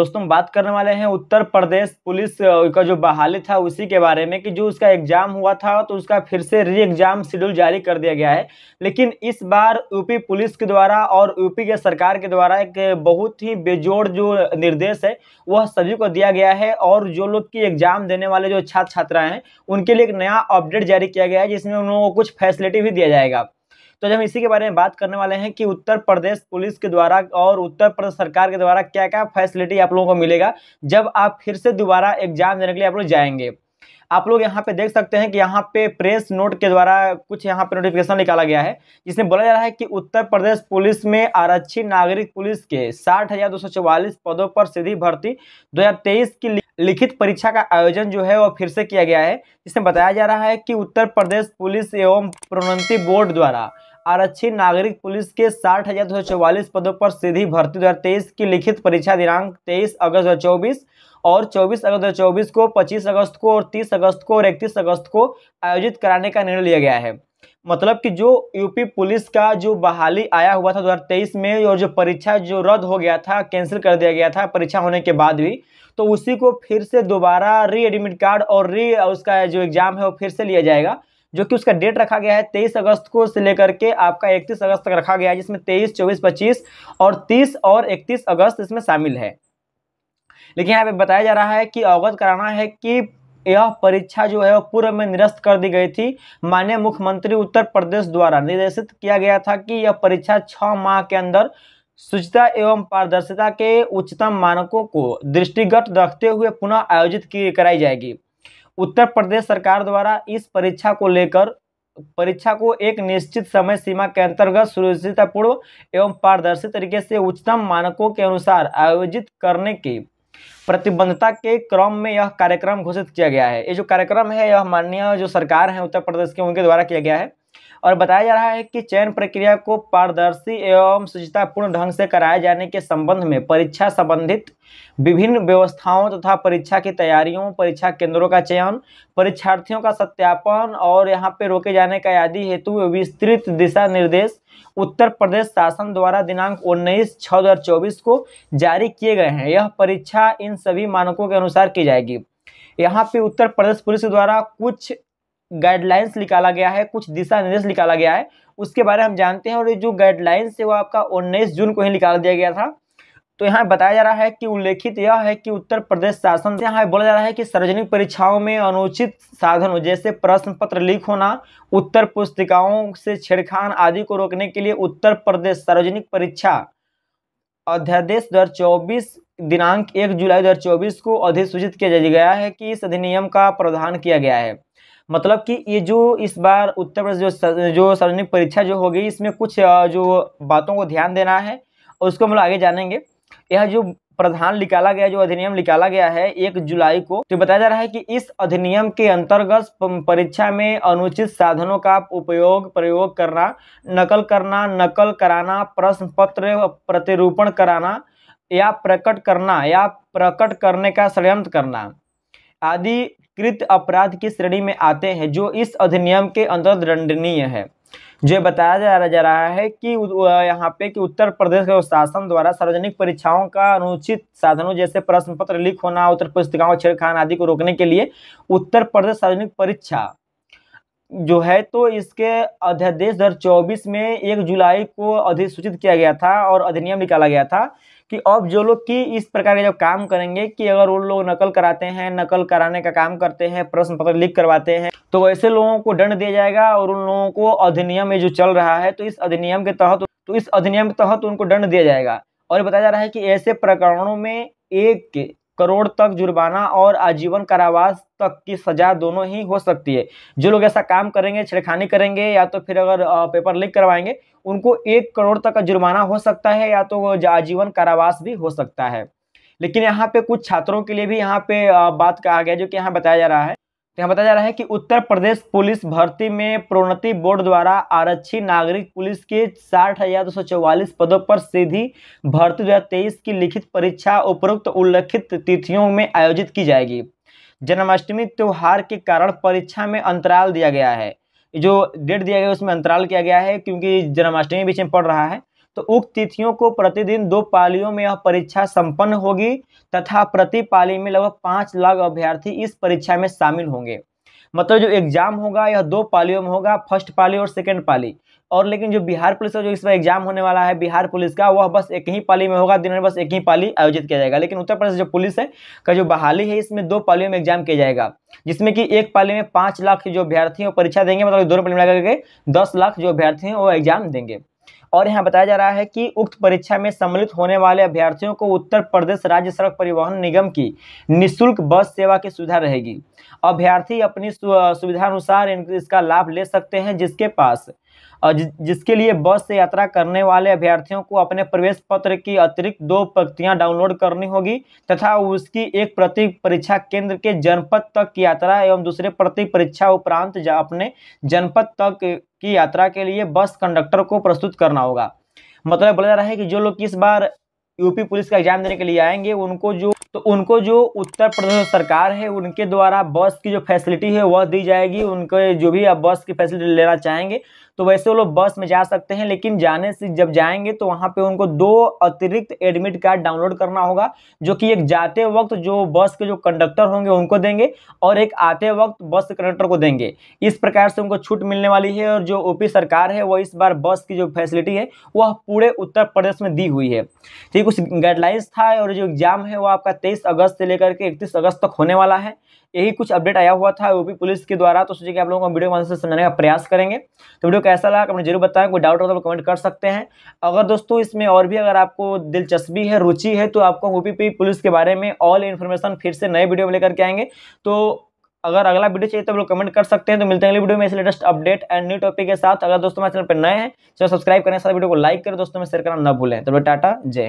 दोस्तों बात करने वाले हैं उत्तर प्रदेश पुलिस का जो बहाली था उसी के बारे में कि जो उसका एग्जाम हुआ था तो उसका फिर से री एग्जाम शेड्यूल जारी कर दिया गया है लेकिन इस बार यूपी पुलिस के द्वारा और यूपी के सरकार के द्वारा एक बहुत ही बेजोड़ जो निर्देश है वह सभी को दिया गया है और जो लोग की एग्जाम देने वाले जो छात्र छात्राएं हैं उनके लिए एक नया अपडेट जारी किया गया है जिसमें उन लोगों को कुछ फैसिलिटी भी दिया जाएगा तो जब हम इसी के बारे में बात करने वाले हैं कि उत्तर प्रदेश पुलिस के द्वारा और उत्तर प्रदेश सरकार के द्वारा क्या क्या फैसिलिटी आप लोगों को मिलेगा जब आप फिर से दोबारा एग्जाम देने के लिए आप लोग जाएंगे आप लोग यहाँ पे देख सकते हैं कि यहाँ पे प्रेस नोट के द्वारा कुछ यहाँ पे नोटिफिकेशन निकाला गया है जिसमें बोला जा रहा है कि उत्तर प्रदेश पुलिस में आरक्षी नागरिक पुलिस के साठ हजार दो सौ पदों पर सीधी भर्ती 2023 की लिखित परीक्षा का आयोजन जो है वो फिर से किया गया है जिसमें बताया जा रहा है कि उत्तर प्रदेश पुलिस एवं प्रोन्नति बोर्ड द्वारा आरक्षी नागरिक पुलिस के साठ हजार दो चौवालीस पदों पर सीधी भर्ती दो हजार तेईस की लिखित परीक्षा दिनांक तेईस अगस्त दो चौबीस और 24 अगस्त 2024 को 25 अगस्त को और 30 अगस्त को और 31 अगस्त को आयोजित कराने का निर्णय लिया गया है मतलब कि जो यूपी पुलिस का जो बहाली आया हुआ था 2023 में और जो परीक्षा जो रद्द हो गया था कैंसिल कर दिया गया था परीक्षा होने के बाद भी तो उसी को फिर से दोबारा री एडमिट कार्ड और री उसका जो एग्ज़ाम है वो फिर से लिया जाएगा जो कि उसका डेट रखा गया है तेईस अगस्त को से लेकर के आपका इकतीस अगस्त तक रखा गया है जिसमें तेईस चौबीस पच्चीस और तीस और इकतीस अगस्त इसमें शामिल है लेकिन यहाँ पे बताया जा रहा है कि अवगत कराना है कि यह परीक्षा जो है वह पूर्व में निरस्त कर दी गई थी माननीय मुख्यमंत्री उत्तर प्रदेश द्वारा निर्देशित किया गया था कि यह परीक्षा छः माह के अंदर शुचिता एवं पारदर्शिता के उच्चतम मानकों को दृष्टिगत रखते हुए पुनः आयोजित की कराई जाएगी उत्तर प्रदेश सरकार द्वारा इस परीक्षा को लेकर परीक्षा को एक निश्चित समय सीमा के अंतर्गत पूर्व एवं पारदर्शी तरीके से उच्चतम मानकों के अनुसार आयोजित करने की प्रतिबद्धता के क्रम में यह कार्यक्रम घोषित किया गया है ये जो कार्यक्रम है यह माननीय जो सरकार है उत्तर प्रदेश के उनके द्वारा किया गया है और बताया जा रहा है कि चयन प्रक्रिया को पारदर्शी एवं सुचितापूर्ण ढंग से कराए जाने के संबंध में परीक्षा संबंधित विभिन्न व्यवस्थाओं तथा तो परीक्षा की तैयारियों परीक्षा केंद्रों का चयन परीक्षार्थियों का सत्यापन और यहाँ पे रोके जाने का आदि हेतु विस्तृत दिशा निर्देश उत्तर प्रदेश शासन द्वारा दिनांक उन्नीस छः दो को जारी किए गए हैं यह परीक्षा इन सभी मानकों के अनुसार की जाएगी यहाँ पे उत्तर प्रदेश पुलिस द्वारा कुछ गाइडलाइंस निकाला गया है कुछ दिशा निर्देश निकाला गया है उसके बारे में हम जानते हैं और ये जो गाइडलाइंस है वो आपका उन्नीस जून को ही निकाल दिया गया था तो यहाँ बताया जा रहा है कि उल्लेखित यह है कि उत्तर प्रदेश शासन से यहाँ बोला जा रहा है कि सार्वजनिक परीक्षाओं में अनुचित साधन जैसे प्रश्न पत्र लीक होना उत्तर पुस्तिकाओं से छेड़खान आदि को रोकने के लिए उत्तर प्रदेश सार्वजनिक परीक्षा अध्यादेश दो चौबीस दिनांक एक जुलाई दो को अधिसूचित किया गया है कि इस अधिनियम का प्रावधान किया गया है मतलब कि ये जो इस बार उत्तर प्रदेश जो जो सार्वजनिक परीक्षा जो होगी इसमें कुछ जो बातों को ध्यान देना है और उसको हम लोग आगे जानेंगे यह जो प्रधान निकाला गया जो अधिनियम निकाला गया है एक जुलाई को तो बताया जा रहा है कि इस अधिनियम के अंतर्गत परीक्षा में अनुचित साधनों का उपयोग प्रयोग करना नकल करना नकल कराना प्रश्न पत्र प्रतिरूपण कराना या प्रकट करना या प्रकट करने का षडयंत्र करना आदि कृत अपराध की श्रेणी में आते हैं जो इस अधिनियम के अंदर दंडनीय है जो बताया जा रहा जा रहा है कि यहाँ पे कि उत्तर प्रदेश के शासन द्वारा सार्वजनिक परीक्षाओं का अनुचित साधनों जैसे प्रश्न पत्र लीक होना उत्तर पुस्तिकाओं छेड़खान आदि को रोकने के लिए उत्तर प्रदेश सार्वजनिक परीक्षा जो है तो इसके अध्यादेश दो में एक जुलाई को अधिसूचित किया गया था और अधिनियम निकाला गया था कि अब जो लोग की इस प्रकार के जब काम करेंगे कि अगर वो लोग नकल कराते हैं नकल कराने का काम करते हैं प्रश्न पत्र लीक करवाते हैं तो ऐसे लोगों को दंड दिया जाएगा और उन लोगों को अधिनियम में जो चल रहा है तो इस अधिनियम के तहत तो इस अधिनियम के तहत उनको दंड दिया जाएगा और बताया जा रहा है कि ऐसे प्रकरणों में एक करोड़ तक जुर्माना और आजीवन कारावास तक की सजा दोनों ही हो सकती है जो लोग ऐसा काम करेंगे छेड़खानी करेंगे या तो फिर अगर पेपर लीक करवाएंगे उनको एक करोड़ तक का जुर्माना हो सकता है या तो आजीवन कारावास भी हो सकता है लेकिन यहाँ पे कुछ छात्रों के लिए भी यहाँ पे बात कहा गया जो कि यहाँ बताया जा रहा है यहाँ बताया जा रहा है कि उत्तर प्रदेश पुलिस भर्ती में प्रोन्नति बोर्ड द्वारा आरक्षी नागरिक पुलिस के साठ हजार दो सौ चौवालीस पदों पर सीधी भर्ती दो की लिखित परीक्षा उपरोक्त उल्लिखित तिथियों में आयोजित की जाएगी जन्माष्टमी त्यौहार के कारण परीक्षा में अंतराल दिया गया है जो डेट दिया गया उसमें अंतराल किया गया है क्योंकि जन्माष्टमी बीच में पड़ रहा है तो उक्त तिथियों को प्रतिदिन दो पालियों में यह परीक्षा संपन्न होगी तथा प्रति पाली में लगभग पाँच लाख अभ्यर्थी इस परीक्षा में शामिल होंगे मतलब जो एग्जाम होगा यह दो पालियों में होगा फर्स्ट पाली और सेकेंड पाली और लेकिन जो बिहार पुलिस का जो इस बार एग्जाम होने वाला है बिहार पुलिस का वह बस एक ही पाली में होगा दिन में बस एक ही पाली आयोजित किया जाएगा लेकिन उत्तर प्रदेश जो पुलिस है का जो बहाली है इसमें दो पालियों में एग्जाम किया जाएगा जिसमें कि एक पाली में पाँच लाख जो अभ्यर्थी हैं परीक्षा देंगे मतलब दोनों पाली में लगा के दस लाख जो अभ्यर्थी हैं वो एग्जाम देंगे और यहाँ बताया जा रहा है कि उक्त परीक्षा में सम्मिलित होने वाले अभ्यर्थियों को उत्तर प्रदेश राज्य सड़क परिवहन निगम की निःशुल्क बस सेवा की सुविधा रहेगी अभ्यर्थी अपनी सुविधानुसार इसका लाभ ले सकते हैं जिसके पास जिसके लिए बस से यात्रा करने वाले अभ्यर्थियों को अपने प्रवेश पत्र की अतिरिक्त दो प्रतियां डाउनलोड करनी होगी तथा उसकी एक प्रति परीक्षा केंद्र के जनपद तक की यात्रा एवं दूसरे प्रति परीक्षा उपरांत अपने जनपद तक की यात्रा के लिए बस कंडक्टर को प्रस्तुत करना होगा मतलब बोला जा रहा है कि जो लोग इस बार यूपी पुलिस का एग्जाम देने के लिए आएंगे उनको जो तो उनको जो उत्तर प्रदेश सरकार है उनके द्वारा बस की जो फैसिलिटी है वह दी जाएगी उनके जो भी आप बस की फैसिलिटी लेना चाहेंगे तो वैसे वो लोग बस में जा सकते हैं लेकिन जाने से जब जाएंगे तो वहाँ पे उनको दो अतिरिक्त एडमिट कार्ड डाउनलोड करना होगा जो कि एक जाते वक्त जो बस के जो कंडक्टर होंगे उनको देंगे और एक आते वक्त बस कंडक्टर को देंगे इस प्रकार से उनको छूट मिलने वाली है और जो यूपी सरकार है वह इस बार बस की जो फैसिलिटी है वह पूरे उत्तर प्रदेश में दी हुई है ठीक ये कुछ गाइडलाइंस था और जो एग्जाम है वो आपका तेईस अगस्त से लेकर के इकतीस अगस्त तक होने वाला है यही कुछ अपडेट आया हुआ था यूपी पुलिस के द्वारा तो सोचिए कि आप लोगों को वीडियो के माध्यम से समझाने का प्रयास करेंगे तो वीडियो कैसा लगा कमेंट जरूर बताएं कोई डाउट हो तो कमेंट कर सकते हैं अगर दोस्तों इसमें और भी अगर आपको दिलचस्पी है रुचि है तो आपको यूपी पुलिस के बारे में ऑल इन्फॉर्मेशन फिर से नए वीडियो में लेकर के आएंगे तो अगर अगला वीडियो चाहिए तो आप लोग कमेंट कर सकते हैं तो मिलते हैं अगली वीडियो में इस latest update and new topic के साथ अगर दोस्तों हमारे चैनल पर नए हैं चलो सब्सक्राइब करें सारा वीडियो को लाइक करें दोस्तों में शेयर करना न भूलें तो टाटा जय